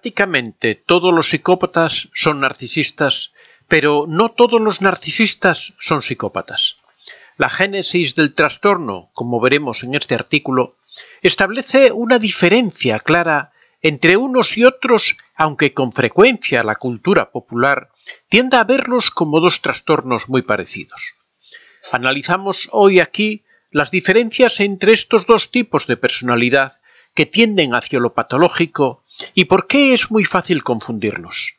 Prácticamente todos los psicópatas son narcisistas, pero no todos los narcisistas son psicópatas. La génesis del trastorno, como veremos en este artículo, establece una diferencia clara entre unos y otros, aunque con frecuencia la cultura popular tiende a verlos como dos trastornos muy parecidos. Analizamos hoy aquí las diferencias entre estos dos tipos de personalidad que tienden hacia lo patológico ¿Y por qué es muy fácil confundirlos?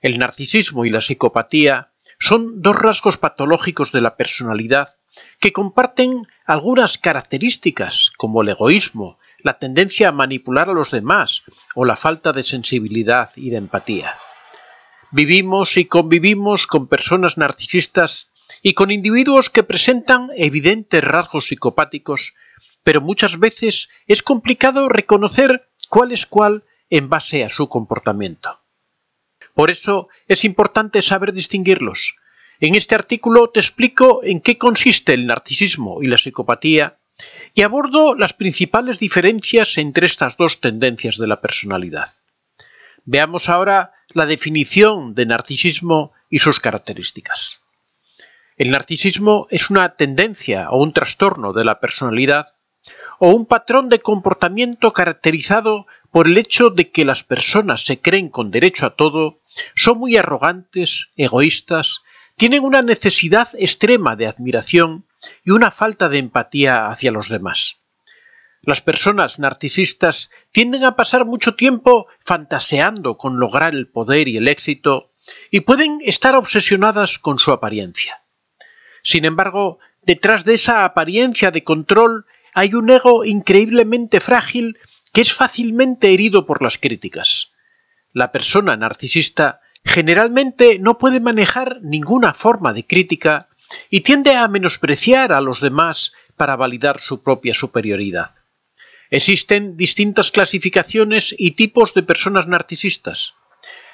El narcisismo y la psicopatía son dos rasgos patológicos de la personalidad que comparten algunas características como el egoísmo, la tendencia a manipular a los demás o la falta de sensibilidad y de empatía. Vivimos y convivimos con personas narcisistas y con individuos que presentan evidentes rasgos psicopáticos, pero muchas veces es complicado reconocer cuál es cuál en base a su comportamiento. Por eso es importante saber distinguirlos. En este artículo te explico en qué consiste el narcisismo y la psicopatía y abordo las principales diferencias entre estas dos tendencias de la personalidad. Veamos ahora la definición de narcisismo y sus características. El narcisismo es una tendencia o un trastorno de la personalidad o un patrón de comportamiento caracterizado por el hecho de que las personas se creen con derecho a todo, son muy arrogantes, egoístas, tienen una necesidad extrema de admiración y una falta de empatía hacia los demás. Las personas narcisistas tienden a pasar mucho tiempo fantaseando con lograr el poder y el éxito y pueden estar obsesionadas con su apariencia. Sin embargo, detrás de esa apariencia de control hay un ego increíblemente frágil que es fácilmente herido por las críticas. La persona narcisista generalmente no puede manejar ninguna forma de crítica y tiende a menospreciar a los demás para validar su propia superioridad. Existen distintas clasificaciones y tipos de personas narcisistas.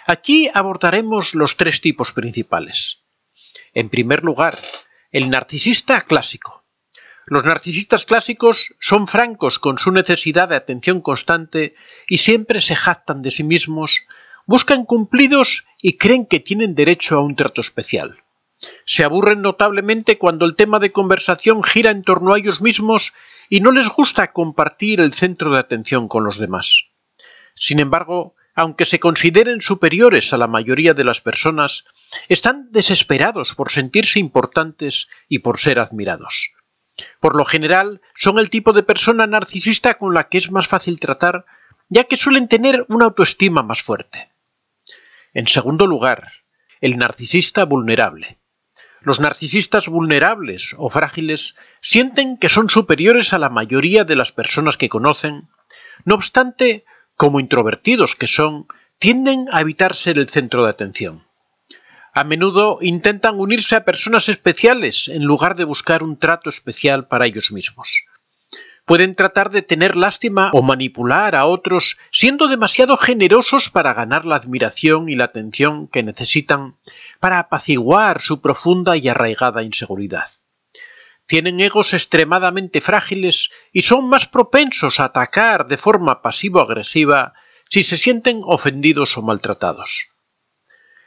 Aquí abordaremos los tres tipos principales. En primer lugar, el narcisista clásico. Los narcisistas clásicos son francos con su necesidad de atención constante y siempre se jactan de sí mismos, buscan cumplidos y creen que tienen derecho a un trato especial. Se aburren notablemente cuando el tema de conversación gira en torno a ellos mismos y no les gusta compartir el centro de atención con los demás. Sin embargo, aunque se consideren superiores a la mayoría de las personas, están desesperados por sentirse importantes y por ser admirados. Por lo general, son el tipo de persona narcisista con la que es más fácil tratar, ya que suelen tener una autoestima más fuerte. En segundo lugar, el narcisista vulnerable. Los narcisistas vulnerables o frágiles sienten que son superiores a la mayoría de las personas que conocen. No obstante, como introvertidos que son, tienden a evitar ser el centro de atención. A menudo intentan unirse a personas especiales en lugar de buscar un trato especial para ellos mismos. Pueden tratar de tener lástima o manipular a otros siendo demasiado generosos para ganar la admiración y la atención que necesitan para apaciguar su profunda y arraigada inseguridad. Tienen egos extremadamente frágiles y son más propensos a atacar de forma pasivo-agresiva si se sienten ofendidos o maltratados.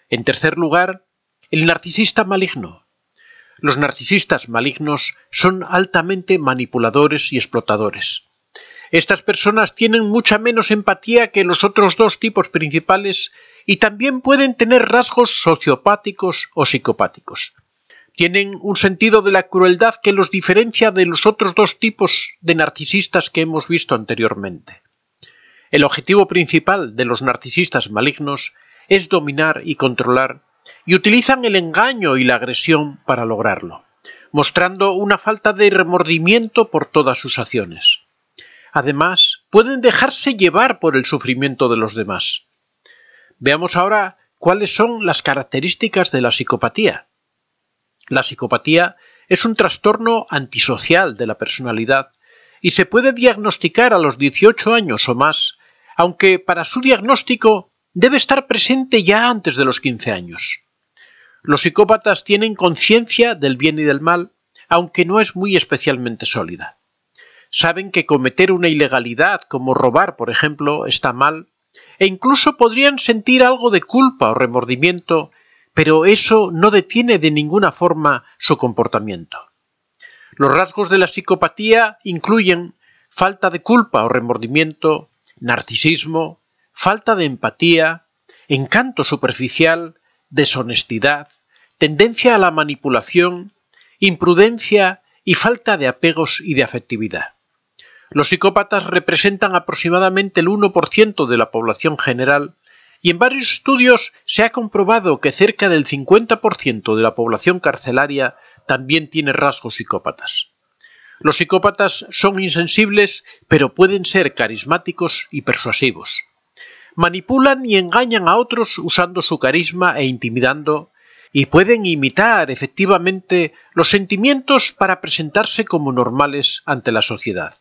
En tercer lugar, el narcisista maligno. Los narcisistas malignos son altamente manipuladores y explotadores. Estas personas tienen mucha menos empatía que los otros dos tipos principales y también pueden tener rasgos sociopáticos o psicopáticos. Tienen un sentido de la crueldad que los diferencia de los otros dos tipos de narcisistas que hemos visto anteriormente. El objetivo principal de los narcisistas malignos es dominar y controlar, y utilizan el engaño y la agresión para lograrlo, mostrando una falta de remordimiento por todas sus acciones. Además, pueden dejarse llevar por el sufrimiento de los demás. Veamos ahora cuáles son las características de la psicopatía. La psicopatía es un trastorno antisocial de la personalidad y se puede diagnosticar a los 18 años o más, aunque para su diagnóstico debe estar presente ya antes de los 15 años. Los psicópatas tienen conciencia del bien y del mal, aunque no es muy especialmente sólida. Saben que cometer una ilegalidad como robar, por ejemplo, está mal, e incluso podrían sentir algo de culpa o remordimiento, pero eso no detiene de ninguna forma su comportamiento. Los rasgos de la psicopatía incluyen falta de culpa o remordimiento, narcisismo, falta de empatía, encanto superficial, deshonestidad, tendencia a la manipulación, imprudencia y falta de apegos y de afectividad. Los psicópatas representan aproximadamente el 1% de la población general y en varios estudios se ha comprobado que cerca del 50% de la población carcelaria también tiene rasgos psicópatas. Los psicópatas son insensibles pero pueden ser carismáticos y persuasivos manipulan y engañan a otros usando su carisma e intimidando, y pueden imitar efectivamente los sentimientos para presentarse como normales ante la sociedad.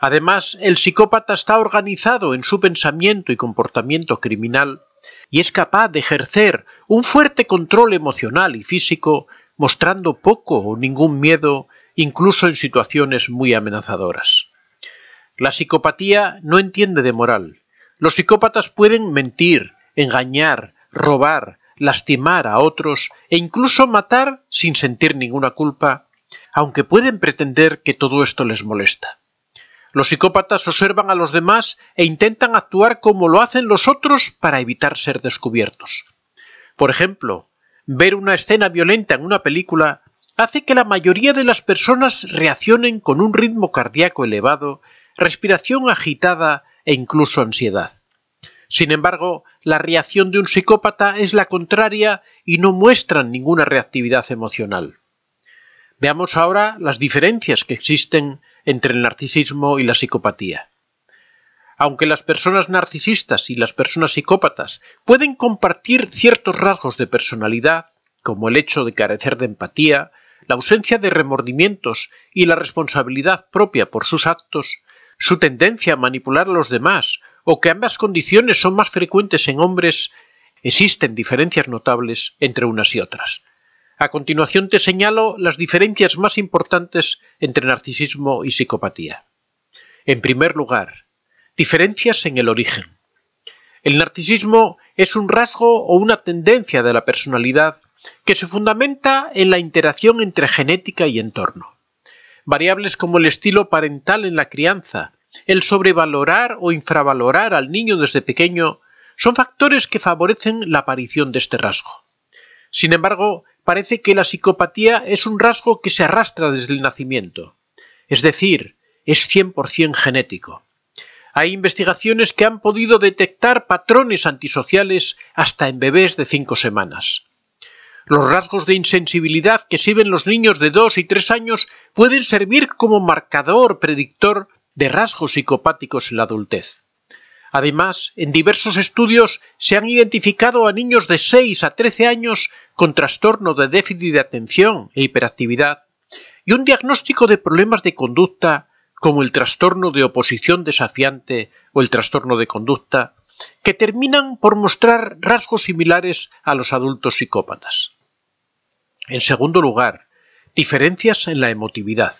Además, el psicópata está organizado en su pensamiento y comportamiento criminal y es capaz de ejercer un fuerte control emocional y físico, mostrando poco o ningún miedo, incluso en situaciones muy amenazadoras. La psicopatía no entiende de moral, los psicópatas pueden mentir, engañar, robar, lastimar a otros e incluso matar sin sentir ninguna culpa, aunque pueden pretender que todo esto les molesta. Los psicópatas observan a los demás e intentan actuar como lo hacen los otros para evitar ser descubiertos. Por ejemplo, ver una escena violenta en una película hace que la mayoría de las personas reaccionen con un ritmo cardíaco elevado, respiración agitada e incluso ansiedad. Sin embargo, la reacción de un psicópata es la contraria y no muestran ninguna reactividad emocional. Veamos ahora las diferencias que existen entre el narcisismo y la psicopatía. Aunque las personas narcisistas y las personas psicópatas pueden compartir ciertos rasgos de personalidad, como el hecho de carecer de empatía, la ausencia de remordimientos y la responsabilidad propia por sus actos, su tendencia a manipular a los demás, o que ambas condiciones son más frecuentes en hombres, existen diferencias notables entre unas y otras. A continuación te señalo las diferencias más importantes entre narcisismo y psicopatía. En primer lugar, diferencias en el origen. El narcisismo es un rasgo o una tendencia de la personalidad que se fundamenta en la interacción entre genética y entorno variables como el estilo parental en la crianza, el sobrevalorar o infravalorar al niño desde pequeño, son factores que favorecen la aparición de este rasgo. Sin embargo, parece que la psicopatía es un rasgo que se arrastra desde el nacimiento, es decir, es 100% genético. Hay investigaciones que han podido detectar patrones antisociales hasta en bebés de 5 semanas. Los rasgos de insensibilidad que exhiben los niños de 2 y 3 años pueden servir como marcador predictor de rasgos psicopáticos en la adultez. Además, en diversos estudios se han identificado a niños de 6 a 13 años con trastorno de déficit de atención e hiperactividad y un diagnóstico de problemas de conducta como el trastorno de oposición desafiante o el trastorno de conducta, que terminan por mostrar rasgos similares a los adultos psicópatas. En segundo lugar, diferencias en la emotividad.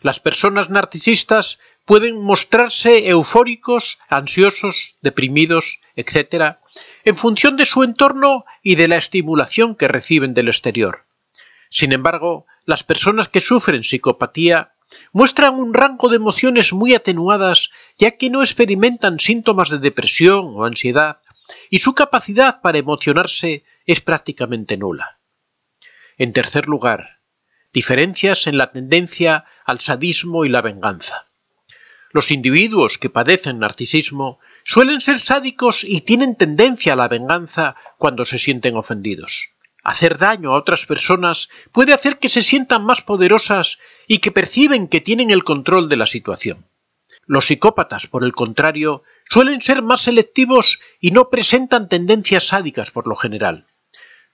Las personas narcisistas pueden mostrarse eufóricos, ansiosos, deprimidos, etc., en función de su entorno y de la estimulación que reciben del exterior. Sin embargo, las personas que sufren psicopatía muestran un rango de emociones muy atenuadas ya que no experimentan síntomas de depresión o ansiedad y su capacidad para emocionarse es prácticamente nula. En tercer lugar, diferencias en la tendencia al sadismo y la venganza. Los individuos que padecen narcisismo suelen ser sádicos y tienen tendencia a la venganza cuando se sienten ofendidos. Hacer daño a otras personas puede hacer que se sientan más poderosas y que perciben que tienen el control de la situación. Los psicópatas, por el contrario, suelen ser más selectivos y no presentan tendencias sádicas por lo general.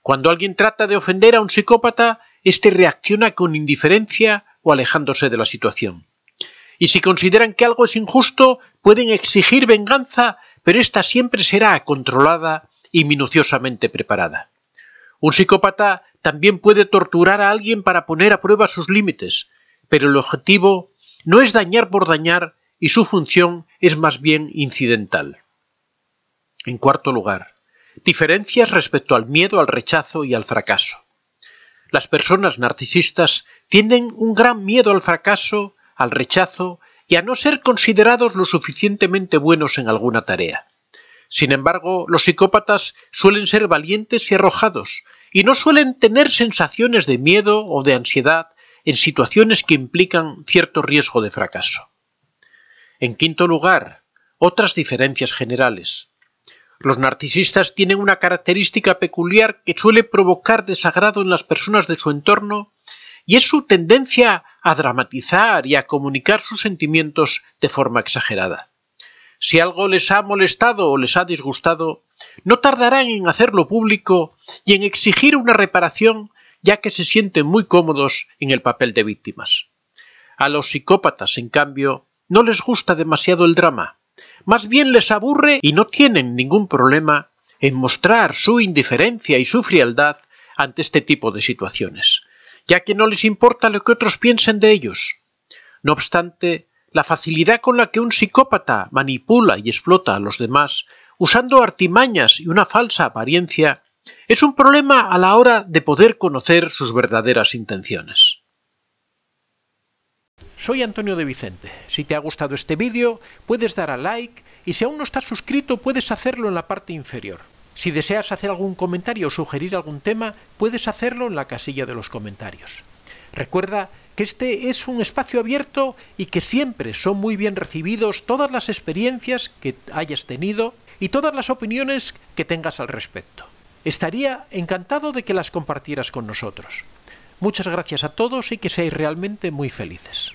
Cuando alguien trata de ofender a un psicópata, éste reacciona con indiferencia o alejándose de la situación. Y si consideran que algo es injusto, pueden exigir venganza, pero ésta siempre será controlada y minuciosamente preparada. Un psicópata también puede torturar a alguien para poner a prueba sus límites, pero el objetivo no es dañar por dañar y su función es más bien incidental. En cuarto lugar, diferencias respecto al miedo al rechazo y al fracaso. Las personas narcisistas tienen un gran miedo al fracaso, al rechazo y a no ser considerados lo suficientemente buenos en alguna tarea. Sin embargo, los psicópatas suelen ser valientes y arrojados, y no suelen tener sensaciones de miedo o de ansiedad en situaciones que implican cierto riesgo de fracaso. En quinto lugar, otras diferencias generales. Los narcisistas tienen una característica peculiar que suele provocar desagrado en las personas de su entorno y es su tendencia a dramatizar y a comunicar sus sentimientos de forma exagerada. Si algo les ha molestado o les ha disgustado, no tardarán en hacerlo público y en exigir una reparación ya que se sienten muy cómodos en el papel de víctimas. A los psicópatas, en cambio, no les gusta demasiado el drama más bien les aburre y no tienen ningún problema en mostrar su indiferencia y su frialdad ante este tipo de situaciones, ya que no les importa lo que otros piensen de ellos. No obstante, la facilidad con la que un psicópata manipula y explota a los demás, usando artimañas y una falsa apariencia, es un problema a la hora de poder conocer sus verdaderas intenciones. Soy Antonio de Vicente. Si te ha gustado este vídeo, puedes dar a like y si aún no estás suscrito, puedes hacerlo en la parte inferior. Si deseas hacer algún comentario o sugerir algún tema, puedes hacerlo en la casilla de los comentarios. Recuerda que este es un espacio abierto y que siempre son muy bien recibidos todas las experiencias que hayas tenido y todas las opiniones que tengas al respecto. Estaría encantado de que las compartieras con nosotros. Muchas gracias a todos y que seáis realmente muy felices.